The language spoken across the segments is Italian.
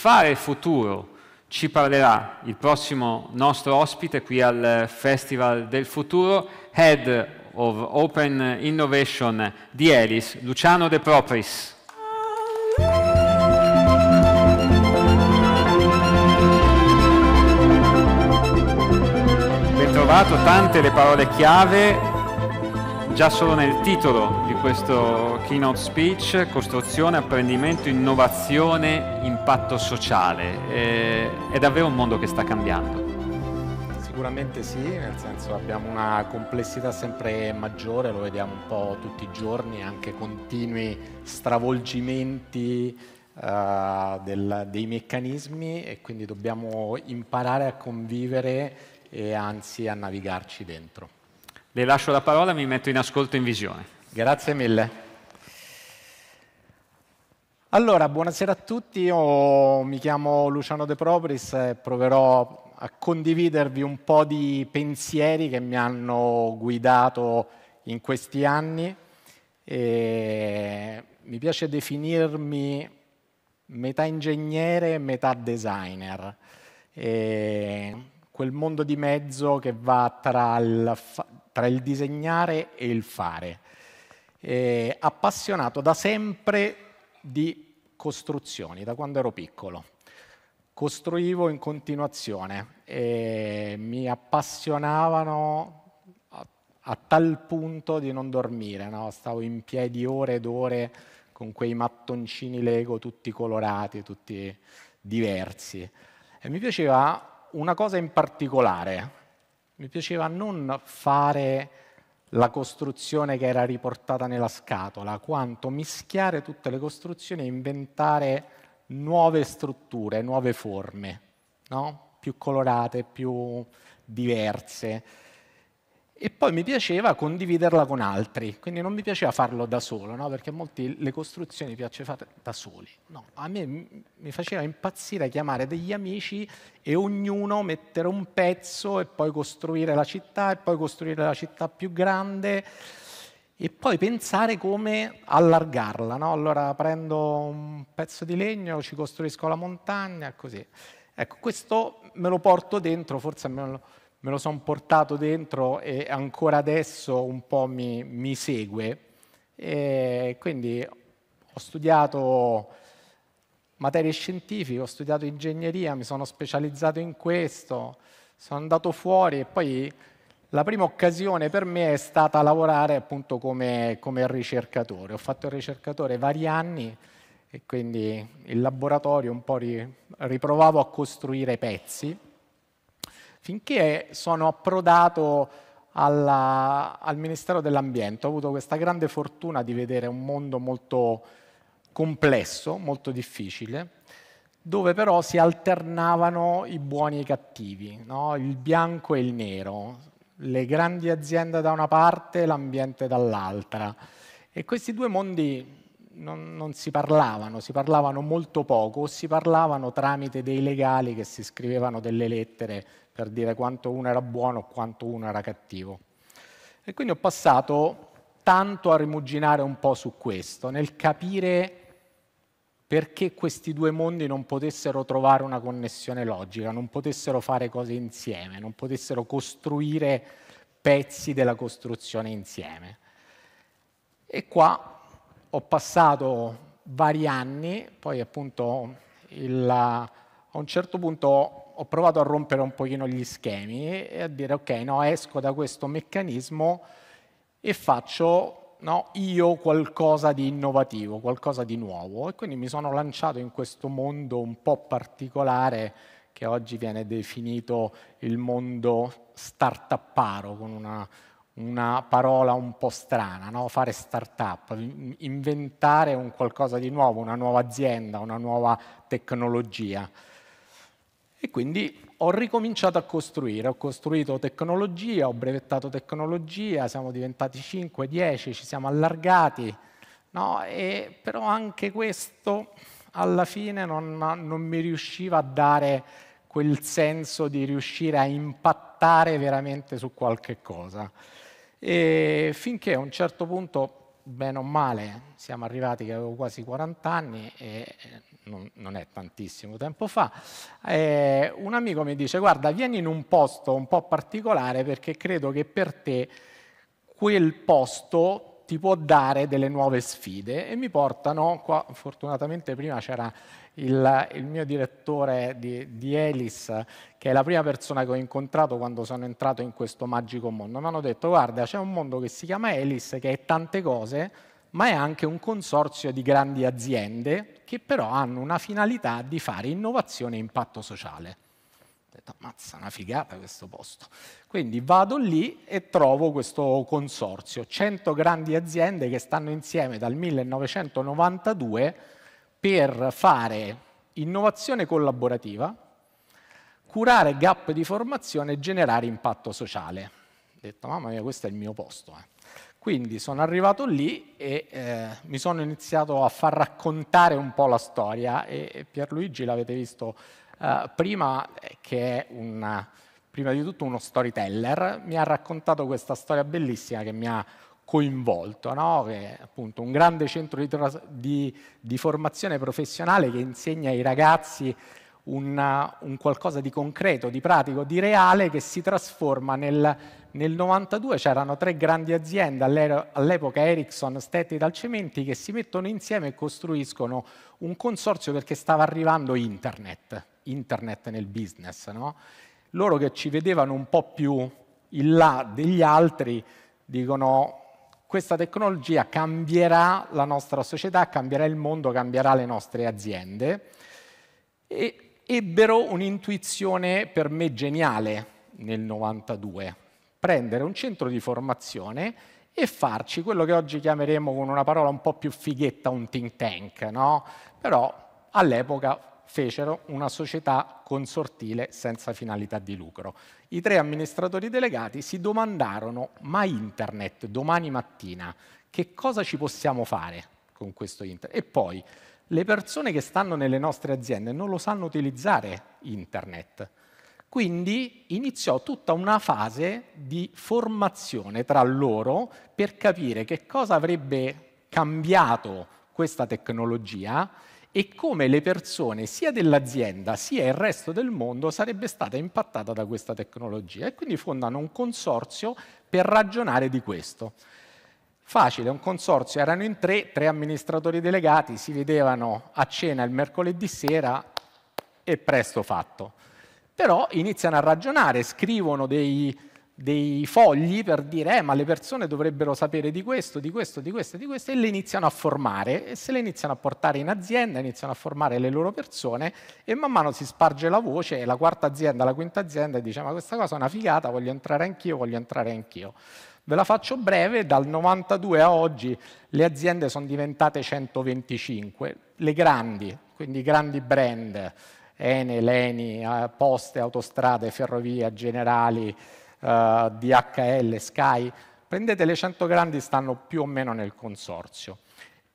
Fare il futuro ci parlerà il prossimo nostro ospite qui al Festival del Futuro, Head of Open Innovation di Elis, Luciano De Propris. Bentrovato, tante le parole chiave già solo nel titolo di questo keynote speech, costruzione, apprendimento, innovazione, impatto sociale. E, eh, è davvero un mondo che sta cambiando. Sicuramente sì, nel senso abbiamo una complessità sempre maggiore, lo vediamo un po' tutti i giorni, anche continui stravolgimenti uh, del, dei meccanismi e quindi dobbiamo imparare a convivere e anzi a navigarci dentro. Le lascio la parola e mi metto in ascolto in visione. Grazie mille. Allora, buonasera a tutti, io mi chiamo Luciano De Propris e proverò a condividervi un po' di pensieri che mi hanno guidato in questi anni. E mi piace definirmi metà ingegnere e metà designer. E quel mondo di mezzo che va tra il, tra il disegnare e il fare. Eh, appassionato da sempre di costruzioni, da quando ero piccolo. Costruivo in continuazione e mi appassionavano a, a tal punto di non dormire, no? stavo in piedi ore ed ore con quei mattoncini Lego tutti colorati, tutti diversi. E mi piaceva una cosa in particolare, mi piaceva non fare la costruzione che era riportata nella scatola, quanto mischiare tutte le costruzioni e inventare nuove strutture, nuove forme, no? più colorate, più diverse e poi mi piaceva condividerla con altri, quindi non mi piaceva farlo da solo, no? perché a molti le costruzioni piace fare da soli. No, a me mi faceva impazzire chiamare degli amici e ognuno mettere un pezzo e poi costruire la città e poi costruire la città più grande e poi pensare come allargarla. No? Allora prendo un pezzo di legno, ci costruisco la montagna, così. Ecco, questo me lo porto dentro, forse me lo me lo sono portato dentro e ancora adesso un po' mi, mi segue. E quindi ho studiato materie scientifiche, ho studiato ingegneria, mi sono specializzato in questo, sono andato fuori e poi la prima occasione per me è stata lavorare appunto come, come ricercatore. Ho fatto il ricercatore vari anni e quindi in laboratorio un po' ri, riprovavo a costruire pezzi finché sono approdato alla, al Ministero dell'Ambiente. Ho avuto questa grande fortuna di vedere un mondo molto complesso, molto difficile, dove però si alternavano i buoni e i cattivi, no? il bianco e il nero, le grandi aziende da una parte e l'ambiente dall'altra. E questi due mondi non, non, si parlavano, si parlavano molto poco, o si parlavano tramite dei legali che si scrivevano delle lettere per dire quanto uno era buono o quanto uno era cattivo. E quindi ho passato tanto a rimuginare un po' su questo, nel capire perché questi due mondi non potessero trovare una connessione logica, non potessero fare cose insieme, non potessero costruire pezzi della costruzione insieme. E qua ho passato vari anni, poi appunto il, a un certo punto ho provato a rompere un pochino gli schemi e a dire ok, no, esco da questo meccanismo e faccio no, io qualcosa di innovativo, qualcosa di nuovo. E quindi mi sono lanciato in questo mondo un po' particolare che oggi viene definito il mondo start-uparo, con una, una parola un po' strana, no? fare start-up, inventare un qualcosa di nuovo, una nuova azienda, una nuova tecnologia. E quindi ho ricominciato a costruire, ho costruito tecnologia, ho brevettato tecnologia, siamo diventati 5, 10, ci siamo allargati, no? e, però anche questo alla fine non, non mi riusciva a dare quel senso di riuscire a impattare veramente su qualche cosa. E finché a un certo punto, bene o male, siamo arrivati che avevo quasi 40 anni e eh, non, non è tantissimo tempo fa, eh, un amico mi dice guarda vieni in un posto un po' particolare perché credo che per te quel posto ti può dare delle nuove sfide e mi portano, qua fortunatamente prima c'era il, il mio direttore di, di, Elis, che è la prima persona che ho incontrato quando sono entrato in questo magico mondo, mi hanno detto guarda c'è un mondo che si chiama Elis che è tante cose, ma è anche un consorzio di grandi aziende, che però hanno una finalità di fare innovazione e impatto sociale. Ho detto, ammazza, una figata questo posto. Quindi vado lì e trovo questo consorzio, 100 grandi aziende che stanno insieme dal 1992 per fare innovazione collaborativa, curare gap di formazione e generare impatto sociale. Ho detto, mamma mia, questo è il mio posto. Eh. Quindi sono arrivato lì e eh, mi sono iniziato a far raccontare un po' la storia e Pierluigi l'avete visto eh, prima, eh, che è una, prima di tutto uno storyteller, mi ha raccontato questa storia bellissima che mi ha coinvolto, no? che è appunto un grande centro di, di, di formazione professionale che insegna ai ragazzi una, un qualcosa di concreto, di pratico, di reale che si trasforma nel, nel 92 c'erano tre grandi aziende, all'epoca Ericsson, Stetti e Dalcementi, che si mettono insieme e costruiscono un consorzio perché stava arrivando internet, internet nel business. No? Loro che ci vedevano un po' più in là degli altri dicono questa tecnologia cambierà la nostra società, cambierà il mondo, cambierà le nostre aziende. E ebbero un'intuizione per me geniale nel 92 prendere un centro di formazione e farci quello che oggi chiameremo con una parola un po' più fighetta un think tank, no? Però all'epoca fecero una società consortile senza finalità di lucro. I tre amministratori delegati si domandarono, ma internet domani mattina, che cosa ci possiamo fare con questo internet? E poi, le persone che stanno nelle nostre aziende non lo sanno utilizzare internet. Quindi iniziò tutta una fase di formazione tra loro per capire che cosa avrebbe cambiato questa tecnologia e come le persone sia dell'azienda sia il resto del mondo sarebbe stata impattata da questa tecnologia e quindi fondano un consorzio per ragionare di questo. Facile, un consorzio, erano in tre, tre amministratori delegati, si vedevano a cena il mercoledì sera e presto fatto però iniziano a ragionare, scrivono dei, dei fogli per dire eh, ma le persone dovrebbero sapere di questo, di questo, di questo, di questo e le iniziano a formare e se le iniziano a portare in azienda, iniziano a formare le loro persone e man mano si sparge la voce e la quarta azienda, la quinta azienda dice ma questa cosa è una figata, voglio entrare anch'io, voglio entrare anch'io. Ve la faccio breve, dal 92 a oggi le aziende sono diventate 125, le grandi, quindi grandi brand, Ene, Leni, Poste, Autostrade, Ferrovie, Generali, eh, DHL, Sky, prendete le 100 grandi, stanno più o meno nel consorzio.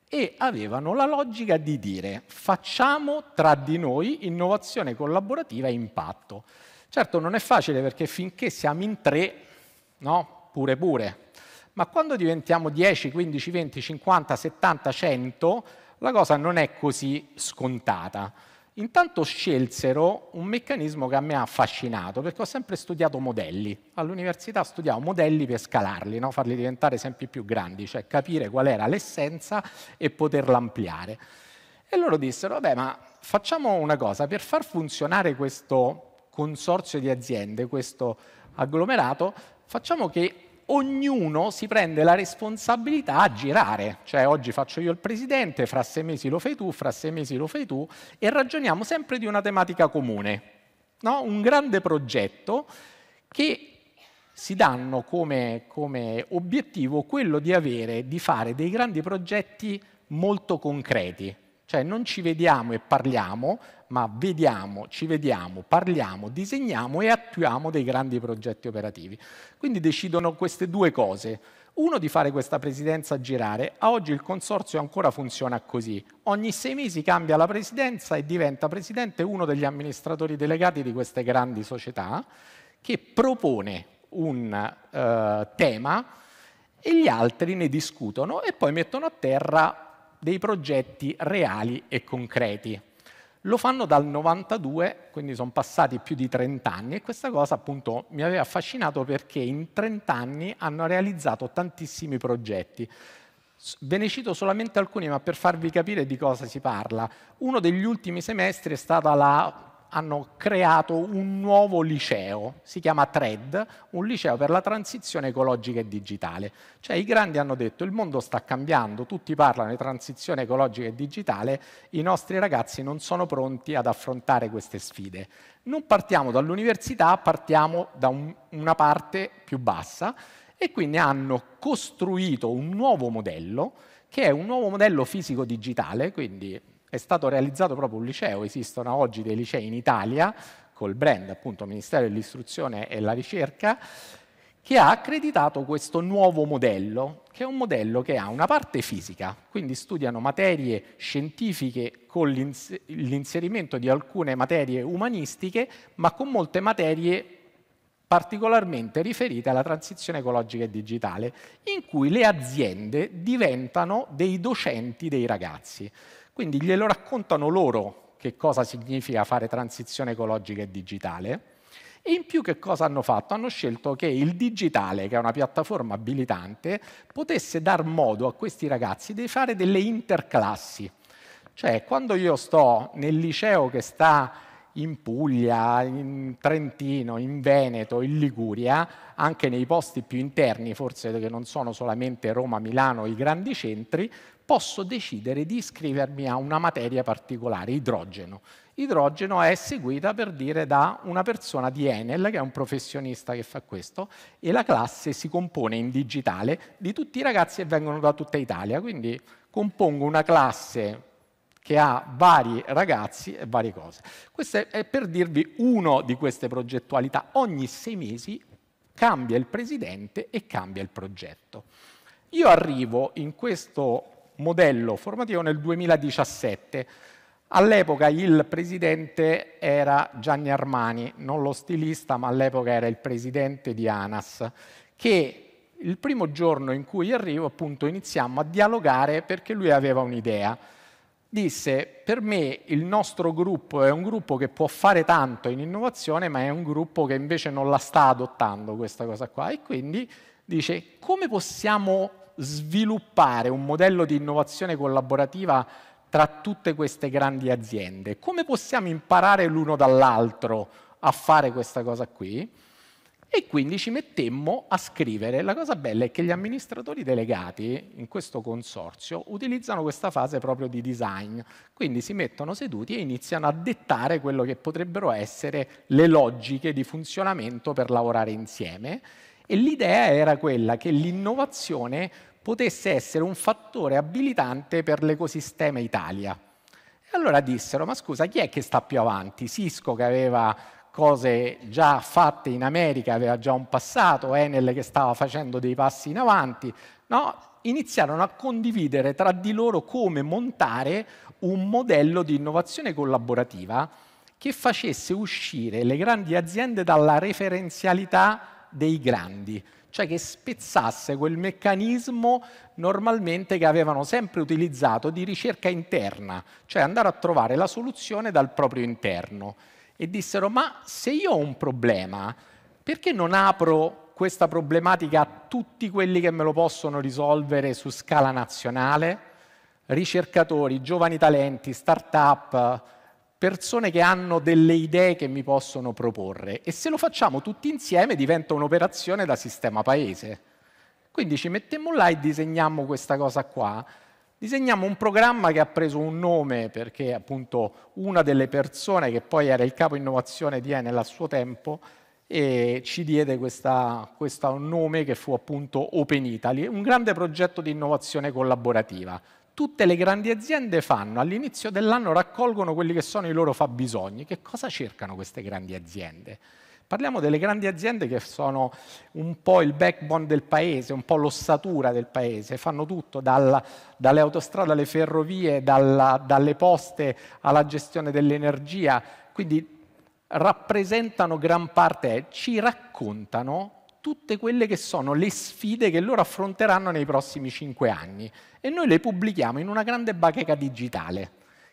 E avevano la logica di dire facciamo tra di noi innovazione collaborativa e impatto. Certo non è facile perché finché siamo in tre, no? Pure pure. Ma quando diventiamo 10, 15, 20, 50, 70, 100, la cosa non è così scontata. Intanto scelsero un meccanismo che a me ha affascinato, perché ho sempre studiato modelli. All'università studiavo modelli per scalarli, no? farli diventare sempre più grandi, cioè capire qual era l'essenza e poterla ampliare. E loro dissero, vabbè, ma facciamo una cosa, per far funzionare questo consorzio di aziende, questo agglomerato, facciamo che ognuno si prende la responsabilità a girare, cioè oggi faccio io il presidente, fra sei mesi lo fai tu, fra sei mesi lo fai tu e ragioniamo sempre di una tematica comune, no? un grande progetto che si danno come, come obiettivo quello di avere, di fare dei grandi progetti molto concreti, cioè non ci vediamo e parliamo, ma vediamo, ci vediamo, parliamo, disegniamo e attuiamo dei grandi progetti operativi. Quindi decidono queste due cose. Uno di fare questa presidenza girare, a oggi il consorzio ancora funziona così. Ogni sei mesi cambia la presidenza e diventa presidente uno degli amministratori delegati di queste grandi società che propone un eh, tema e gli altri ne discutono e poi mettono a terra dei progetti reali e concreti. Lo fanno dal 92, quindi sono passati più di 30 anni e questa cosa appunto mi aveva affascinato perché in 30 anni hanno realizzato tantissimi progetti. Ve ne cito solamente alcuni, ma per farvi capire di cosa si parla. Uno degli ultimi semestri è stata la hanno creato un nuovo liceo, si chiama TRED, un liceo per la transizione ecologica e digitale. Cioè i grandi hanno detto il mondo sta cambiando, tutti parlano di transizione ecologica e digitale, i nostri ragazzi non sono pronti ad affrontare queste sfide. Non partiamo dall'università, partiamo da un, una parte più bassa e quindi hanno costruito un nuovo modello che è un nuovo modello fisico-digitale, quindi è stato realizzato proprio un liceo, esistono oggi dei licei in Italia, col brand appunto Ministero dell'Istruzione e la Ricerca, che ha accreditato questo nuovo modello, che è un modello che ha una parte fisica, quindi studiano materie scientifiche con l'inserimento di alcune materie umanistiche, ma con molte materie particolarmente riferite alla transizione ecologica e digitale, in cui le aziende diventano dei docenti dei ragazzi. Quindi glielo raccontano loro che cosa significa fare transizione ecologica e digitale. E in più che cosa hanno fatto? Hanno scelto che il digitale, che è una piattaforma abilitante, potesse dar modo a questi ragazzi di fare delle interclassi. Cioè, quando io sto nel liceo che sta in Puglia, in Trentino, in Veneto, in Liguria, anche nei posti più interni, forse che non sono solamente Roma, Milano, i grandi centri, posso decidere di iscrivermi a una materia particolare, idrogeno. Idrogeno è seguita per dire da una persona di Enel, che è un professionista che fa questo, e la classe si compone in digitale di tutti i ragazzi che vengono da tutta Italia. Quindi compongo una classe che ha vari ragazzi e varie cose. Questo è per dirvi uno di queste progettualità. Ogni sei mesi cambia il presidente e cambia il progetto. Io arrivo in questo modello formativo nel 2017. All'epoca il presidente era Gianni Armani, non lo stilista, ma all'epoca era il presidente di ANAS, che il primo giorno in cui arrivo appunto iniziamo a dialogare perché lui aveva un'idea disse per me il nostro gruppo è un gruppo che può fare tanto in innovazione ma è un gruppo che invece non la sta adottando questa cosa qua e quindi dice come possiamo sviluppare un modello di innovazione collaborativa tra tutte queste grandi aziende come possiamo imparare l'uno dall'altro a fare questa cosa qui e quindi ci mettemmo a scrivere. La cosa bella è che gli amministratori delegati in questo consorzio utilizzano questa fase proprio di design, quindi si mettono seduti e iniziano a dettare quello che potrebbero essere le logiche di funzionamento per lavorare insieme. E l'idea era quella che l'innovazione potesse essere un fattore abilitante per l'ecosistema Italia. E allora dissero, ma scusa, chi è che sta più avanti? Cisco che aveva cose già fatte in America, aveva già un passato, Enel che stava facendo dei passi in avanti, no? iniziarono a condividere tra di loro come montare un modello di innovazione collaborativa che facesse uscire le grandi aziende dalla referenzialità dei grandi, cioè che spezzasse quel meccanismo normalmente che avevano sempre utilizzato di ricerca interna, cioè andare a trovare la soluzione dal proprio interno e dissero ma se io ho un problema, perché non apro questa problematica a tutti quelli che me lo possono risolvere su scala nazionale? Ricercatori, giovani talenti, start-up, persone che hanno delle idee che mi possono proporre e se lo facciamo tutti insieme diventa un'operazione da sistema paese. Quindi ci mettemmo là e disegniamo questa cosa qua disegniamo un programma che ha preso un nome perché appunto una delle persone che poi era il capo innovazione di Enel a suo tempo e ci diede questo nome che fu appunto Open Italy, un grande progetto di innovazione collaborativa. Tutte le grandi aziende fanno, all'inizio dell'anno raccolgono quelli che sono i loro fabbisogni. Che cosa cercano queste grandi aziende? Parliamo delle grandi aziende che sono un po' il backbone del paese, un po' l'ossatura del paese, fanno tutto dal, dalle autostrade alle ferrovie, dalla, dalle poste alla gestione dell'energia, quindi rappresentano gran parte, ci raccontano tutte quelle che sono le sfide che loro affronteranno nei prossimi cinque anni e noi le pubblichiamo in una grande bacheca digitale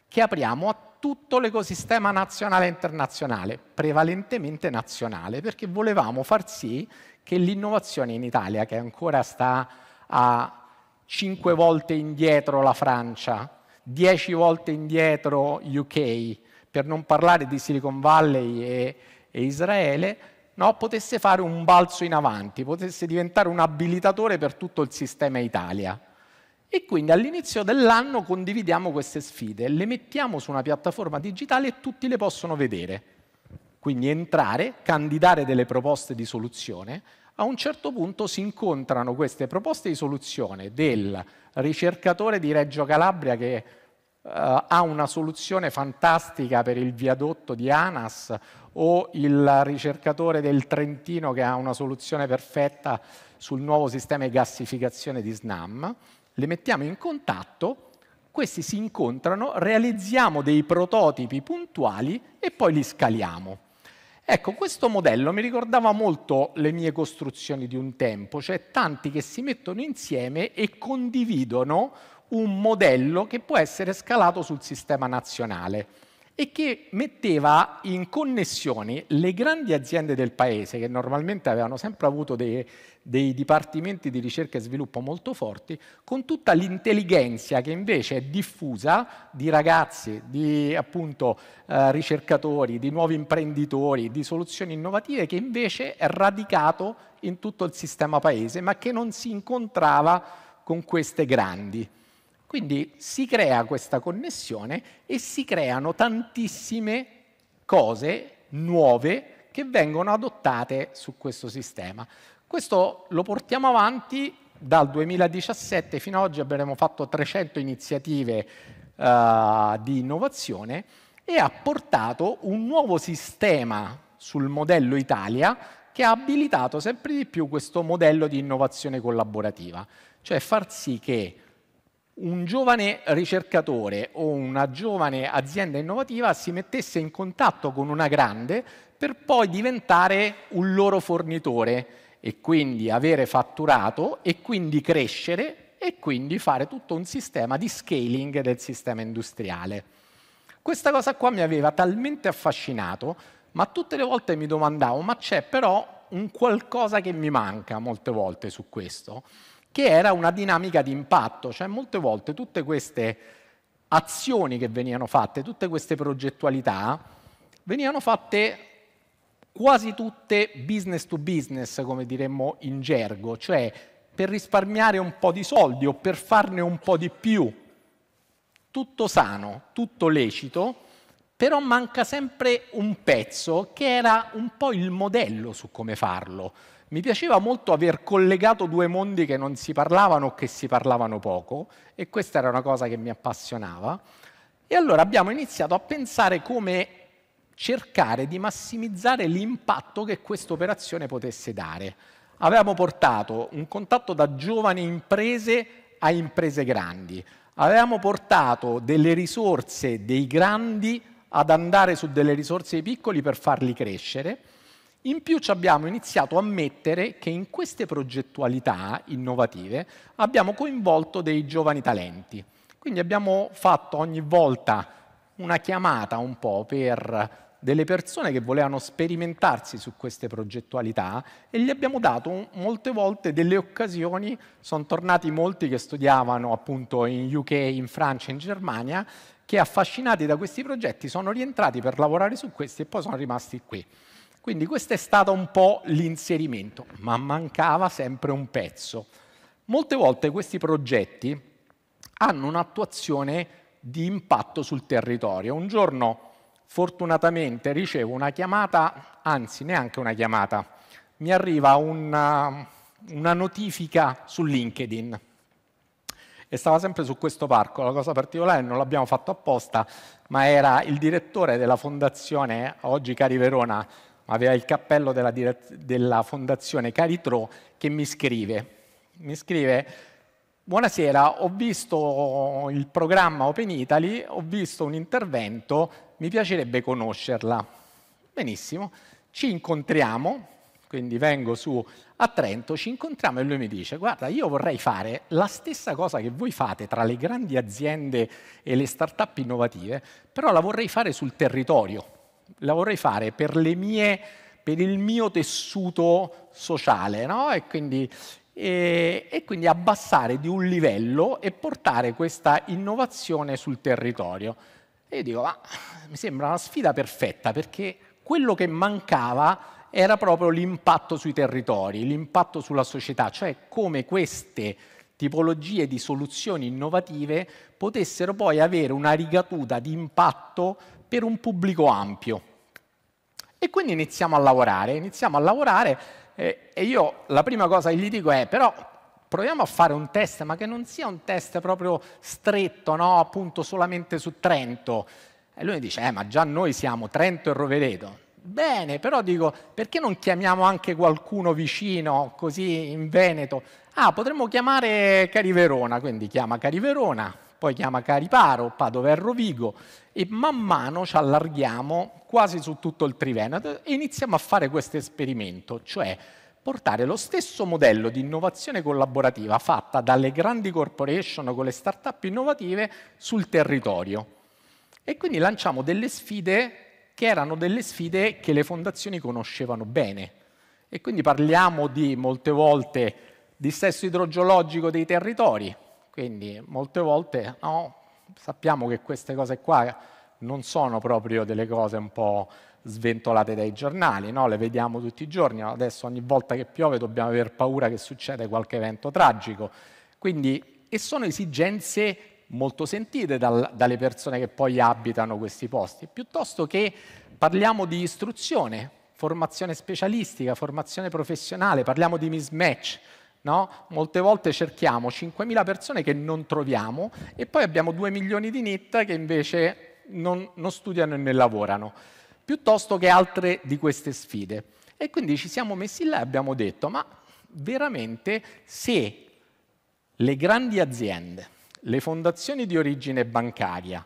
che apriamo a tutto l'ecosistema nazionale e internazionale, prevalentemente nazionale, perché volevamo far sì che l'innovazione in Italia, che ancora sta a 5 volte indietro la Francia, 10 volte indietro UK, per non parlare di Silicon Valley e, e Israele, no, potesse fare un balzo in avanti, potesse diventare un abilitatore per tutto il sistema Italia. E quindi all'inizio dell'anno condividiamo queste sfide, le mettiamo su una piattaforma digitale e tutti le possono vedere. Quindi entrare, candidare delle proposte di soluzione, a un certo punto si incontrano queste proposte di soluzione del ricercatore di Reggio Calabria che Uh, ha una soluzione fantastica per il viadotto di Anas o il ricercatore del Trentino che ha una soluzione perfetta sul nuovo sistema di gassificazione di SNAM le mettiamo in contatto, questi si incontrano, realizziamo dei prototipi puntuali e poi li scaliamo. Ecco, questo modello mi ricordava molto le mie costruzioni di un tempo, cioè tanti che si mettono insieme e condividono un modello che può essere scalato sul sistema nazionale e che metteva in connessione le grandi aziende del paese che normalmente avevano sempre avuto dei, dei dipartimenti di ricerca e sviluppo molto forti, con tutta l'intelligenza che invece è diffusa di ragazzi, di appunto eh, ricercatori, di nuovi imprenditori, di soluzioni innovative che invece è radicato in tutto il sistema paese, ma che non si incontrava con queste grandi. Quindi si crea questa connessione e si creano tantissime cose nuove che vengono adottate su questo sistema. Questo lo portiamo avanti dal 2017 fino ad oggi abbiamo fatto 300 iniziative uh, di innovazione e ha portato un nuovo sistema sul modello Italia che ha abilitato sempre di più questo modello di innovazione collaborativa, cioè far sì che un giovane ricercatore o una giovane azienda innovativa si mettesse in contatto con una grande per poi diventare un loro fornitore e quindi avere fatturato e quindi crescere e quindi fare tutto un sistema di scaling del sistema industriale. Questa cosa qua mi aveva talmente affascinato, ma tutte le volte mi domandavo, ma c'è però un qualcosa che mi manca molte volte su questo, che era una dinamica di impatto, cioè molte volte tutte queste azioni che venivano fatte, tutte queste progettualità, venivano fatte quasi tutte business to business, come diremmo in gergo, cioè per risparmiare un po' di soldi o per farne un po' di più. Tutto sano, tutto lecito, però manca sempre un pezzo che era un po' il modello su come farlo. Mi piaceva molto aver collegato due mondi che non si parlavano o che si parlavano poco e questa era una cosa che mi appassionava. E allora abbiamo iniziato a pensare come cercare di massimizzare l'impatto che questa operazione potesse dare. Avevamo portato un contatto da giovani imprese a imprese grandi, avevamo portato delle risorse dei grandi ad andare su delle risorse dei piccoli per farli crescere. In più ci abbiamo iniziato a mettere che in queste progettualità innovative abbiamo coinvolto dei giovani talenti. Quindi abbiamo fatto ogni volta una chiamata un po' per delle persone che volevano sperimentarsi su queste progettualità e gli abbiamo dato molte volte delle occasioni, sono tornati molti che studiavano appunto in UK, in Francia, in Germania, che affascinati da questi progetti sono rientrati per lavorare su questi e poi sono rimasti qui. Quindi questo è stato un po' l'inserimento, ma mancava sempre un pezzo. Molte volte questi progetti hanno un'attuazione di impatto sul territorio. Un giorno fortunatamente ricevo una chiamata, anzi neanche una chiamata, mi arriva una, eh, una notifica su LinkedIn e stava sempre su questo parco. La cosa particolare, non l'abbiamo fatto apposta, ma era il direttore della fondazione, oggi Cari Verona, aveva il cappello della, della fondazione Cari Tro, che mi scrive. Mi scrive Buonasera, ho visto il programma Open Italy, ho visto un intervento, mi piacerebbe conoscerla. Benissimo, ci incontriamo, quindi vengo su a Trento, ci incontriamo e lui mi dice guarda io vorrei fare la stessa cosa che voi fate tra le grandi aziende e le start-up innovative, però la vorrei fare sul territorio, la vorrei fare per le mie per il mio tessuto sociale, no? E quindi e, eh, e, quindi abbassare di un livello e portare questa innovazione sul territorio. E io dico, ma mi sembra una sfida perfetta perché quello che mancava era proprio l'impatto sui territori, l'impatto sulla società, cioè come queste tipologie di soluzioni innovative potessero poi avere una ricaduta di impatto per un pubblico ampio. E quindi iniziamo a lavorare, iniziamo a lavorare eh, e, io la prima cosa che gli dico è, però proviamo a fare un test, ma che non sia un test proprio stretto, no? appunto solamente su Trento. E lui mi dice, eh, ma già noi siamo Trento e Rovereto. Bene, però dico, perché non chiamiamo anche qualcuno vicino, così in Veneto? Ah, potremmo chiamare Cariverona, quindi chiama Cariverona, poi chiama Cariparo, Padova e Rovigo e man mano ci allarghiamo quasi su tutto il Triveneto e iniziamo a fare questo esperimento, cioè portare lo stesso modello di innovazione collaborativa fatta dalle grandi corporation con le start-up innovative sul territorio. E quindi lanciamo delle sfide che erano delle sfide che le fondazioni conoscevano bene. E quindi parliamo di, molte volte, di stesso idrogeologico dei territori, quindi molte volte no, sappiamo che queste cose qua non sono proprio delle cose un po' sventolate dai giornali, no? le vediamo tutti i giorni, adesso ogni volta che piove dobbiamo aver paura che succeda qualche evento tragico. Quindi, e sono esigenze molto sentite dal, dalle persone che poi abitano questi posti, piuttosto che parliamo di istruzione, formazione specialistica, formazione professionale, parliamo di mismatch, No? Molte volte cerchiamo 5.000 persone che non troviamo e poi abbiamo 2 milioni di NIT che invece non, non studiano e ne lavorano, piuttosto che altre di queste sfide. E quindi ci siamo messi là e abbiamo detto, ma veramente se le grandi aziende, le fondazioni di origine bancaria,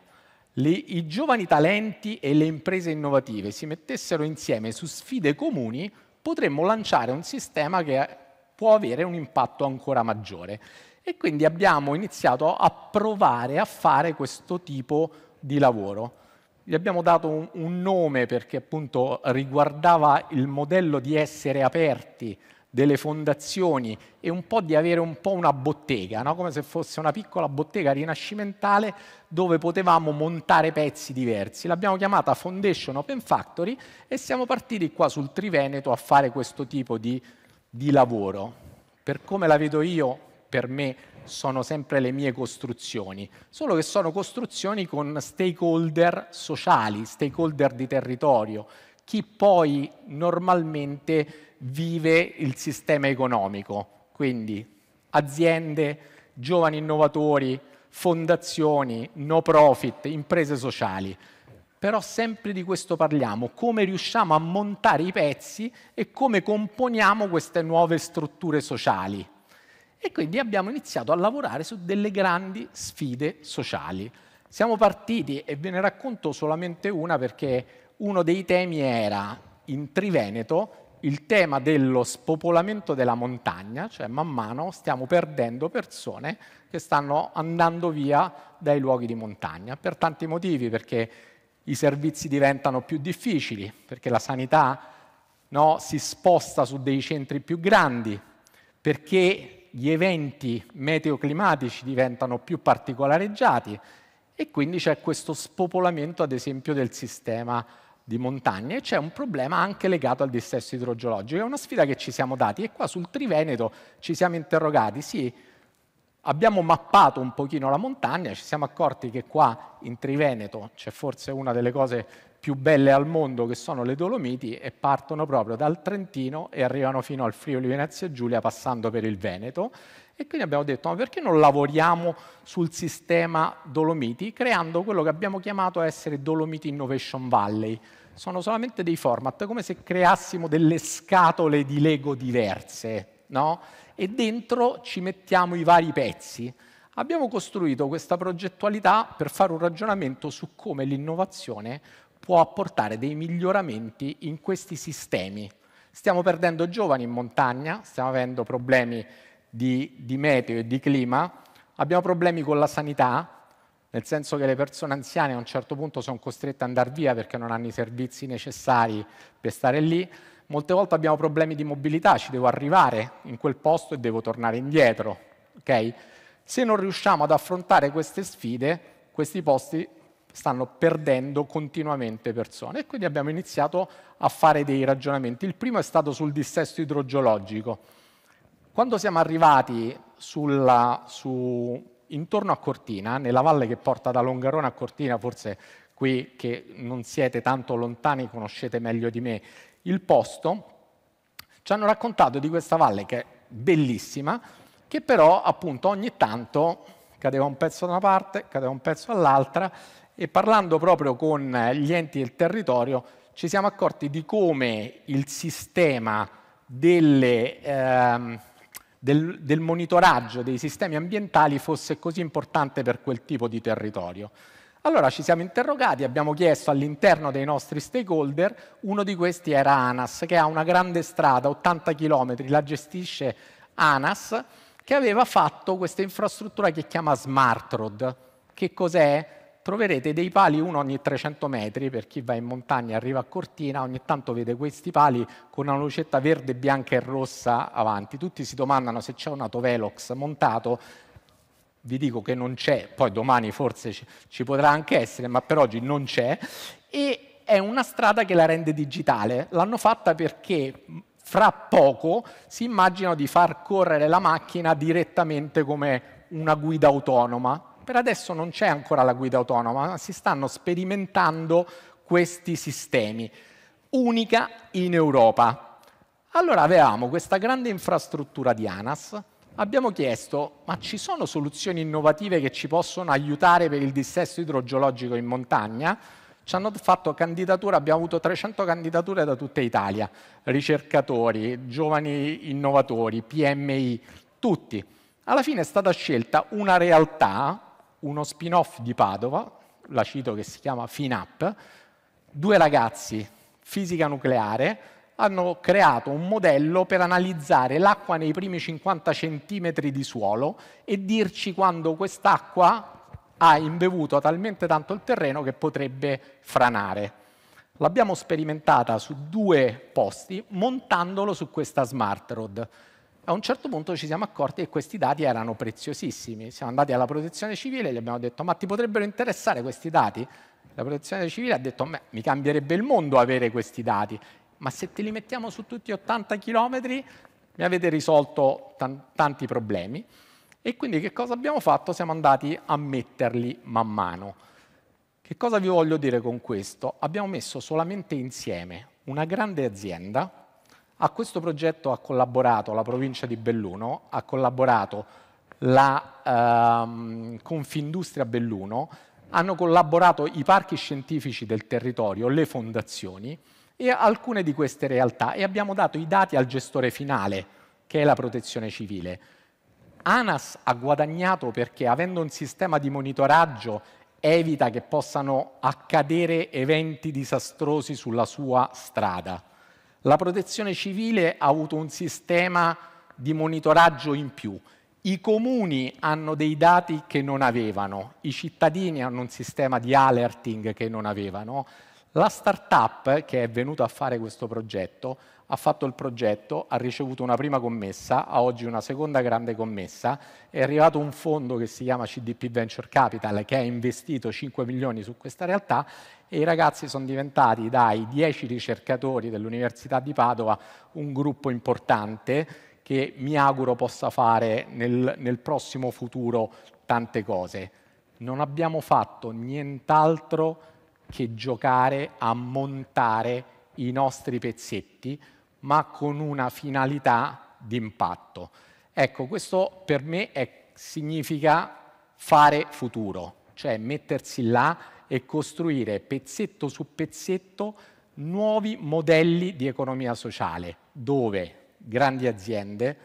le, i giovani talenti e le imprese innovative si mettessero insieme su sfide comuni, potremmo lanciare un sistema che È, può avere un impatto ancora maggiore. E quindi abbiamo iniziato a provare a fare questo tipo di lavoro. Gli abbiamo dato un, un nome perché appunto riguardava il modello di essere aperti delle fondazioni e un po' di avere un po' una bottega, no? come se fosse una piccola bottega rinascimentale dove potevamo montare pezzi diversi. L'abbiamo chiamata Foundation Open Factory e siamo partiti qua sul Triveneto a fare questo tipo di di lavoro. Per come la vedo io, per me sono sempre le mie costruzioni, solo che sono costruzioni con stakeholder sociali, stakeholder di territorio, chi poi normalmente vive il sistema economico, quindi aziende, giovani innovatori, fondazioni, no profit, imprese sociali però sempre di questo parliamo, come riusciamo a montare i pezzi e come componiamo queste nuove strutture sociali. E quindi abbiamo iniziato a lavorare su delle grandi sfide sociali. Siamo partiti e ve ne racconto solamente una perché uno dei temi era in Triveneto il tema dello spopolamento della montagna, cioè man mano stiamo perdendo persone che stanno andando via dai luoghi di montagna per tanti motivi, perché i servizi diventano più difficili, perché la sanità no, si sposta su dei centri più grandi, perché gli eventi meteoclimatici diventano più particolareggiati e quindi c'è questo spopolamento, ad esempio, del sistema di montagne e c'è un problema anche legato al dissesto idrogeologico. È una sfida che ci siamo dati e qua sul Triveneto ci siamo interrogati, sì, Abbiamo mappato un pochino la montagna, ci siamo accorti che qua in Triveneto c'è forse una delle cose più belle al mondo che sono le Dolomiti e partono proprio dal Trentino e arrivano fino al Friuli Venezia Giulia passando per il Veneto e quindi abbiamo detto ma perché non lavoriamo sul sistema Dolomiti creando quello che abbiamo chiamato essere Dolomiti Innovation Valley sono solamente dei format come se creassimo delle scatole di Lego diverse no? e dentro ci mettiamo i vari pezzi. Abbiamo costruito questa progettualità per fare un ragionamento su come l'innovazione può apportare dei miglioramenti in questi sistemi. Stiamo perdendo giovani in montagna, stiamo avendo problemi di, di meteo e di clima, abbiamo problemi con la sanità, nel senso che le persone anziane a un certo punto sono costrette ad andare via perché non hanno i servizi necessari per stare lì, Molte volte abbiamo problemi di mobilità, ci devo arrivare in quel posto e devo tornare indietro. Okay? Se non riusciamo ad affrontare queste sfide, questi posti stanno perdendo continuamente persone e quindi abbiamo iniziato a fare dei ragionamenti. Il primo è stato sul dissesto idrogeologico. Quando siamo arrivati sulla, su, intorno a Cortina, nella valle che porta da Longarone a Cortina, forse qui che non siete tanto lontani conoscete meglio di me, il posto, ci hanno raccontato di questa valle che è bellissima, che però appunto ogni tanto cadeva un pezzo da una parte, cadeva un pezzo dall'altra e parlando proprio con gli enti del territorio ci siamo accorti di come il sistema delle, ehm, del, del monitoraggio dei sistemi ambientali fosse così importante per quel tipo di territorio. Allora ci siamo interrogati, abbiamo chiesto all'interno dei nostri stakeholder, uno di questi era ANAS, che ha una grande strada, 80 km, la gestisce ANAS, che aveva fatto questa infrastruttura che chiama Smart Road. Che cos'è? troverete dei pali uno ogni 300 metri, per chi va in montagna e arriva a Cortina, ogni tanto vede questi pali con una lucetta verde, bianca e rossa avanti. Tutti si domandano se c'è un autovelox montato, vi dico che non c'è, poi domani forse ci, ci potrà anche essere, ma per oggi non c'è, e è una strada che la rende digitale. L'hanno fatta perché fra poco si immaginano di far correre la macchina direttamente come una guida autonoma. Per adesso non c'è ancora la guida autonoma, ma si stanno sperimentando questi sistemi, unica in Europa. Allora avevamo questa grande infrastruttura di ANAS, abbiamo chiesto ma ci sono soluzioni innovative che ci possono aiutare per il dissesto idrogeologico in montagna? Ci hanno fatto candidature, abbiamo avuto 300 candidature da tutta Italia, ricercatori, giovani innovatori, PMI, tutti. Alla fine è stata scelta una realtà, uno spin-off di Padova, la cito che si chiama FINAP, due ragazzi, fisica nucleare, hanno creato un modello per analizzare l'acqua nei primi 50 centimetri di suolo e dirci quando quest'acqua ha imbevuto talmente tanto il terreno che potrebbe franare. L'abbiamo sperimentata su due posti montandolo su questa smart road. A un certo punto ci siamo accorti che questi dati erano preziosissimi. Siamo andati alla protezione civile e gli abbiamo detto ma ti potrebbero interessare questi dati? La protezione civile ha detto mi cambierebbe il mondo avere questi dati ma se te li mettiamo su tutti 80 km mi avete risolto tanti problemi. E quindi che cosa abbiamo fatto? Siamo andati a metterli man mano. Che cosa vi voglio dire con questo? Abbiamo messo solamente insieme una grande azienda, a questo progetto ha collaborato la provincia di Belluno, ha collaborato la ehm, Confindustria Belluno, hanno collaborato i parchi scientifici del territorio, le fondazioni, e alcune di queste realtà e abbiamo dato i dati al gestore finale, che è la protezione civile. ANAS ha guadagnato perché avendo un sistema di monitoraggio evita che possano accadere eventi disastrosi sulla sua strada. La protezione civile ha avuto un sistema di monitoraggio in più. I comuni hanno dei dati che non avevano, i cittadini hanno un sistema di alerting che non avevano la startup che è venuta a fare questo progetto ha fatto il progetto, ha ricevuto una prima commessa, ha oggi una seconda grande commessa, è arrivato un fondo che si chiama CDP Venture Capital che ha investito 5 milioni su questa realtà e i ragazzi sono diventati dai 10 ricercatori dell'Università di Padova un gruppo importante che mi auguro possa fare nel, nel prossimo futuro tante cose. Non abbiamo fatto nient'altro che giocare a montare i nostri pezzetti, ma con una finalità di impatto. Ecco, questo per me è, significa fare futuro, cioè mettersi là e costruire pezzetto su pezzetto nuovi modelli di economia sociale, dove grandi aziende,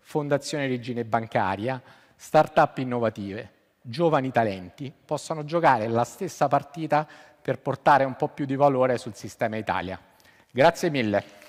fondazione origine bancaria, start-up innovative, giovani talenti possano giocare la stessa partita per portare un po' più di valore sul sistema Italia. Grazie mille.